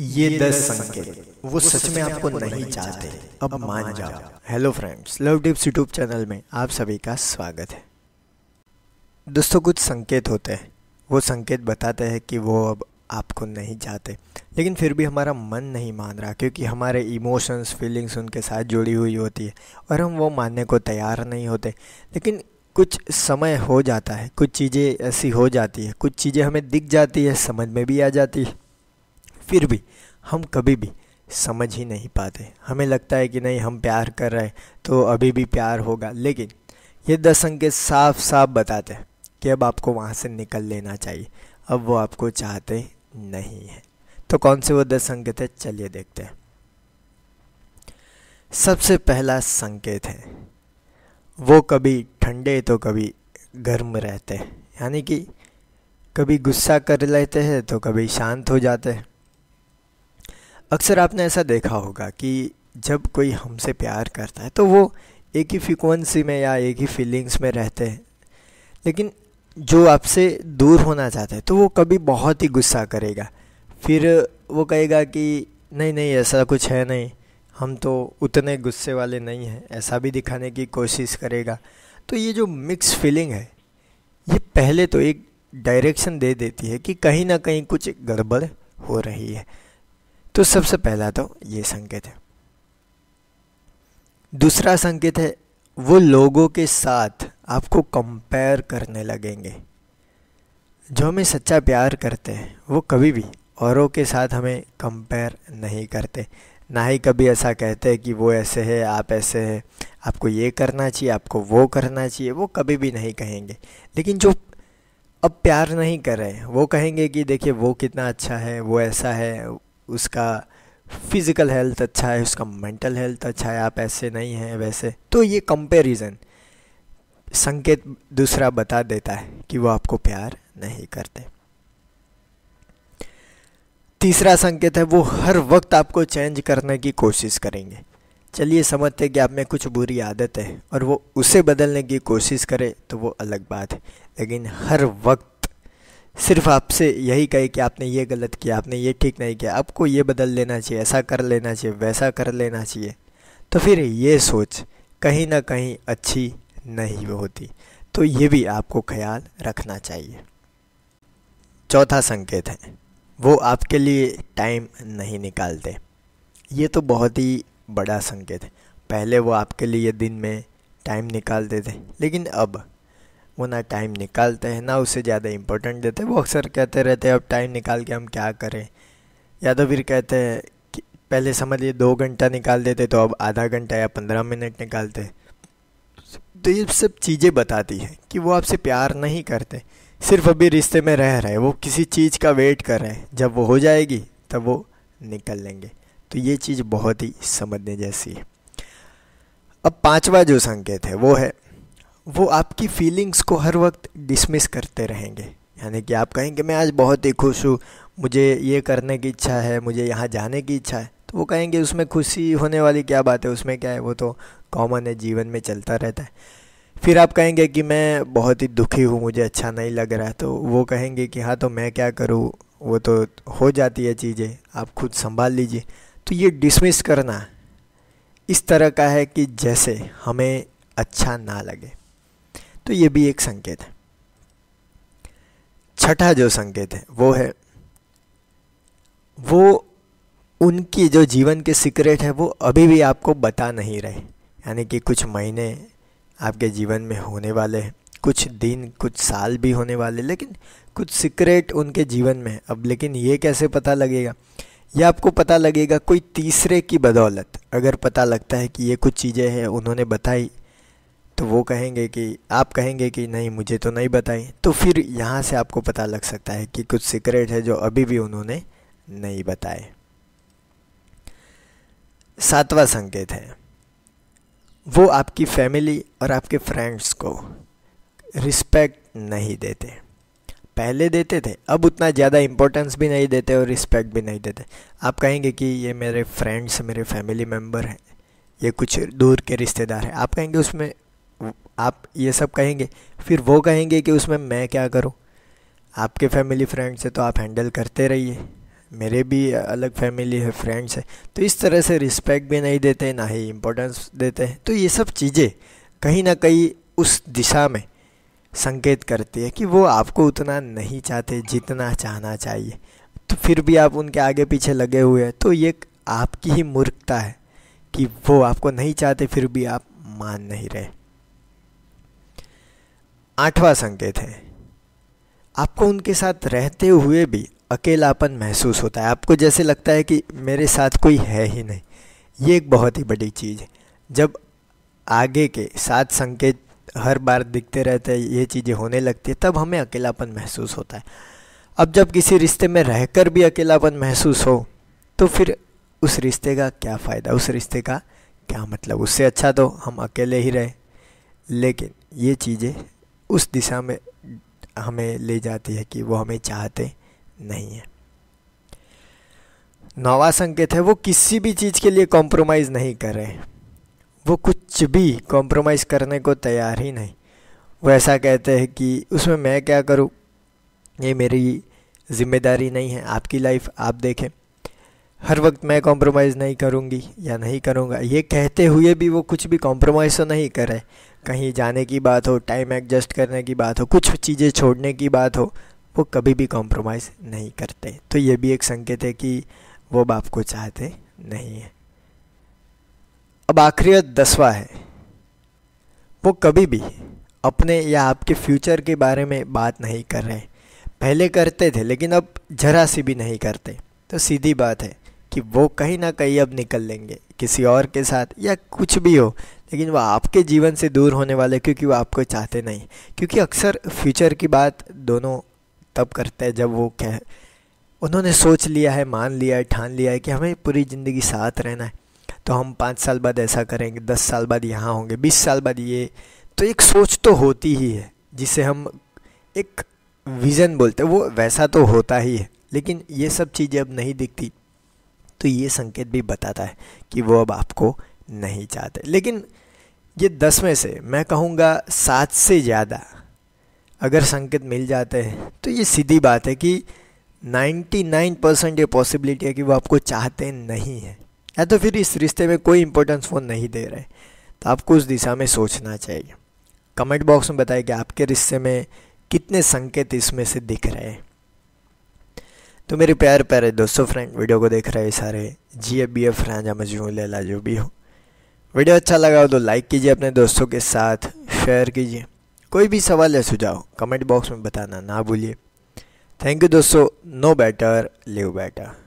ये दस संकेत वो सच में आपको नहीं चाहते अब मान जाओ hello friends love tips YouTube channel में आप सभी का स्वागत है दोस्तों कुछ संकेत होते हैं वो संकेत बताते हैं कि वो अब आपको नहीं चाहते लेकिन फिर भी हमारा मन नहीं मान रहा क्योंकि हमारे इमोशंस फीलिंग्स उनके साथ जुड़ी हुई होती है और हम वो मानने को तैयार नहीं होते लेकिन कुछ समय हो जाता है कुछ चीज़ें ऐसी हो जाती है कुछ चीज़ें हमें दिख जाती है समझ में भी आ जाती है फिर भी हम कभी भी समझ ही नहीं पाते हमें लगता है कि नहीं हम प्यार कर रहे हैं तो अभी भी प्यार होगा लेकिन ये दस अंकेत साफ साफ बताते हैं कि अब आपको वहाँ से निकल लेना चाहिए अब वो आपको चाहते नहीं हैं तो कौन से वो दस अंकेत है चलिए देखते हैं सबसे पहला संकेत है वो कभी ठंडे तो कभी गर्म रहते हैं यानी कि कभी गुस्सा कर लेते हैं तो कभी शांत हो जाते हैं अक्सर आपने ऐसा देखा होगा कि जब कोई हमसे प्यार करता है तो वो एक ही फ्रिक्वेंसी में या एक ही फीलिंग्स में रहते हैं लेकिन जो आपसे दूर होना चाहते हैं तो वो कभी बहुत ही गुस्सा करेगा फिर वो कहेगा कि नहीं नहीं ऐसा कुछ है नहीं हम तो उतने गुस्से वाले नहीं हैं ऐसा भी दिखाने की कोशिश करेगा तो ये जो मिक्स फीलिंग है ये पहले तो एक डायरेक्शन दे देती है कि कहीं ना कहीं कुछ गड़बड़ हो रही है तो सबसे पहला तो ये संकेत है दूसरा संकेत है वो लोगों के साथ आपको कंपेयर करने लगेंगे जो हमें सच्चा प्यार करते हैं वो कभी भी औरों के साथ हमें कंपेयर नहीं करते ना ही कभी ऐसा कहते हैं कि वो ऐसे है आप ऐसे हैं आपको ये करना चाहिए आपको वो करना चाहिए वो कभी भी नहीं कहेंगे लेकिन जो अब प्यार नहीं कर रहे वो कहेंगे कि देखिए वो कितना अच्छा है वो ऐसा है उसका फिज़िकल हेल्थ अच्छा है उसका मेंटल हेल्थ अच्छा है आप ऐसे नहीं हैं वैसे तो ये कंपैरिजन संकेत दूसरा बता देता है कि वो आपको प्यार नहीं करते तीसरा संकेत है वो हर वक्त आपको चेंज करने की कोशिश करेंगे चलिए समझते कि आप में कुछ बुरी आदत है और वो उसे बदलने की कोशिश करे तो वो अलग बात है लेकिन हर वक्त सिर्फ आपसे यही कहे कि आपने ये गलत किया आपने ये ठीक नहीं किया आपको ये बदल लेना चाहिए ऐसा कर लेना चाहिए वैसा कर लेना चाहिए तो फिर ये सोच कहीं ना कहीं अच्छी नहीं होती तो ये भी आपको ख्याल रखना चाहिए चौथा संकेत है वो आपके लिए टाइम नहीं निकालते ये तो बहुत ही बड़ा संकेत है पहले वो आपके लिए दिन में टाइम निकालते थे लेकिन अब वो ना टाइम निकालते हैं ना उसे ज़्यादा इम्पोर्टेंट देते हैं वो अक्सर कहते रहते हैं अब टाइम निकाल के हम क्या करें या तो फिर कहते हैं कि पहले समझिए दो घंटा निकाल देते तो अब आधा घंटा या पंद्रह मिनट निकालते तो ये सब चीज़ें बताती हैं कि वो आपसे प्यार नहीं करते सिर्फ अभी रिश्ते में रह रहे वो किसी चीज़ का वेट कर रहे हैं जब वो हो जाएगी तब वो निकल लेंगे तो ये चीज़ बहुत ही समझने जैसी है अब पांचवा जो संकेत है वो है वो आपकी फीलिंग्स को हर वक्त डिसमिस करते रहेंगे यानी कि आप कहेंगे मैं आज बहुत ही खुश हूँ मुझे ये करने की इच्छा है मुझे यहाँ जाने की इच्छा है तो वो कहेंगे उसमें खुशी होने वाली क्या बात है उसमें क्या है वो तो कॉमन है जीवन में चलता रहता है फिर आप कहेंगे कि मैं बहुत ही दुखी हूँ मुझे अच्छा नहीं लग रहा है तो वो कहेंगे कि हाँ तो मैं क्या करूँ वो तो हो जाती है चीज़ें आप खुद संभाल लीजिए तो ये डिसमिस करना इस तरह का है कि जैसे हमें अच्छा ना लगे तो ये भी एक संकेत है छठा जो संकेत है वो है वो उनकी जो जीवन के सीक्रेट है वो अभी भी आपको बता नहीं रहे यानी कि कुछ महीने आपके जीवन में होने वाले हैं कुछ दिन कुछ साल भी होने वाले लेकिन कुछ सीक्रेट उनके जीवन में है अब लेकिन ये कैसे पता लगेगा यह आपको पता लगेगा कोई तीसरे की बदौलत अगर पता लगता है कि ये कुछ चीज़ें हैं उन्होंने बताई तो वो कहेंगे कि आप कहेंगे कि नहीं मुझे तो नहीं बताई तो फिर यहाँ से आपको पता लग सकता है कि कुछ सीक्रेट है जो अभी भी उन्होंने नहीं बताए सातवां संकेत है वो आपकी फैमिली और आपके फ्रेंड्स को रिस्पेक्ट नहीं देते पहले देते थे अब उतना ज़्यादा इम्पोर्टेंस भी नहीं देते और रिस्पेक्ट भी नहीं देते आप कहेंगे कि ये मेरे फ्रेंड्स मेरे फैमिली मेम्बर हैं ये कुछ दूर के रिश्तेदार हैं आप कहेंगे उसमें आप ये सब कहेंगे फिर वो कहेंगे कि उसमें मैं क्या करूँ आपके फैमिली फ्रेंड्स से तो आप हैंडल करते रहिए मेरे भी अलग फैमिली है फ्रेंड्स है तो इस तरह से रिस्पेक्ट भी नहीं देते ना ही इम्पोर्टेंस देते हैं तो ये सब चीज़ें कहीं ना कहीं उस दिशा में संकेत करती है कि वो आपको उतना नहीं चाहते जितना चाहना चाहिए तो फिर भी आप उनके आगे पीछे लगे हुए हैं तो ये आपकी ही मूर्खता है कि वो आपको नहीं चाहते फिर भी आप मान नहीं रहे आठवां संकेत है आपको उनके साथ रहते हुए भी अकेलापन महसूस होता है आपको जैसे लगता है कि मेरे साथ कोई है ही नहीं ये एक बहुत ही बड़ी चीज़ है जब आगे के सात संकेत हर बार दिखते रहते हैं ये चीज़ें होने लगती है तब हमें अकेलापन महसूस होता है अब जब किसी रिश्ते में रहकर भी अकेलापन महसूस हो तो फिर उस रिश्ते का क्या फ़ायदा उस रिश्ते का क्या मतलब उससे अच्छा तो हम अकेले ही रहें लेकिन ये चीज़ें उस दिशा में हमें ले जाती है कि वो हमें चाहते नहीं है नौवा संकेत है वो किसी भी चीज़ के लिए कॉम्प्रोमाइज़ नहीं कर रहे वो कुछ भी कॉम्प्रोमाइज़ करने को तैयार ही नहीं वो ऐसा कहते हैं कि उसमें मैं क्या करूँ ये मेरी जिम्मेदारी नहीं है आपकी लाइफ आप देखें हर वक्त मैं कॉम्प्रोमाइज़ नहीं करूँगी या नहीं करूँगा ये कहते हुए भी वो कुछ भी कॉम्प्रोमाइज़ तो नहीं करे कहीं जाने की बात हो टाइम एडजस्ट करने की बात हो कुछ चीज़ें छोड़ने की बात हो वो कभी भी कॉम्प्रोमाइज़ नहीं करते तो ये भी एक संकेत है कि वो बाप को चाहते नहीं है अब आखिरी दसवा है वो कभी भी अपने या आपके फ्यूचर के बारे में बात नहीं कर रहे पहले करते थे लेकिन अब जरा सी भी नहीं करते तो सीधी बात है कि वो कहीं ना कहीं अब निकल लेंगे किसी और के साथ या कुछ भी हो लेकिन वो आपके जीवन से दूर होने वाले क्योंकि वो आपको चाहते नहीं क्योंकि अक्सर फ्यूचर की बात दोनों तब करते हैं जब वो कह उन्होंने सोच लिया है मान लिया है ठान लिया है कि हमें पूरी ज़िंदगी साथ रहना है तो हम पाँच साल बाद ऐसा करेंगे दस साल बाद यहाँ होंगे बीस साल बाद ये तो एक सोच तो होती ही है जिसे हम एक विज़न बोलते हैं वो वैसा तो होता ही है लेकिन ये सब चीज़ें अब नहीं दिखती तो ये संकेत भी बताता है कि वो अब आपको नहीं चाहते लेकिन ये दस में से मैं कहूँगा सात से ज़्यादा अगर संकेत मिल जाते हैं तो ये सीधी बात है कि 99 परसेंट ये पॉसिबिलिटी है कि वो आपको चाहते नहीं हैं या तो फिर इस रिश्ते में कोई इंपॉर्टेंस वो नहीं दे रहे तो आपको उस दिशा में सोचना चाहिए कमेंट बॉक्स में बताएं कि आपके रिश्ते में कितने संकेत इसमें से दिख रहे हैं तो मेरे प्यार प्यारे दोस्तों फ्रेंड वीडियो को देख रहे सारे जी ए बी एफ राजा मजमू लैला जो भी हो वीडियो अच्छा लगा हो तो लाइक कीजिए अपने दोस्तों के साथ शेयर कीजिए कोई भी सवाल या सुझाव कमेंट बॉक्स में बताना ना भूलिए थैंक यू दोस्तों नो बेटर लिव बेटर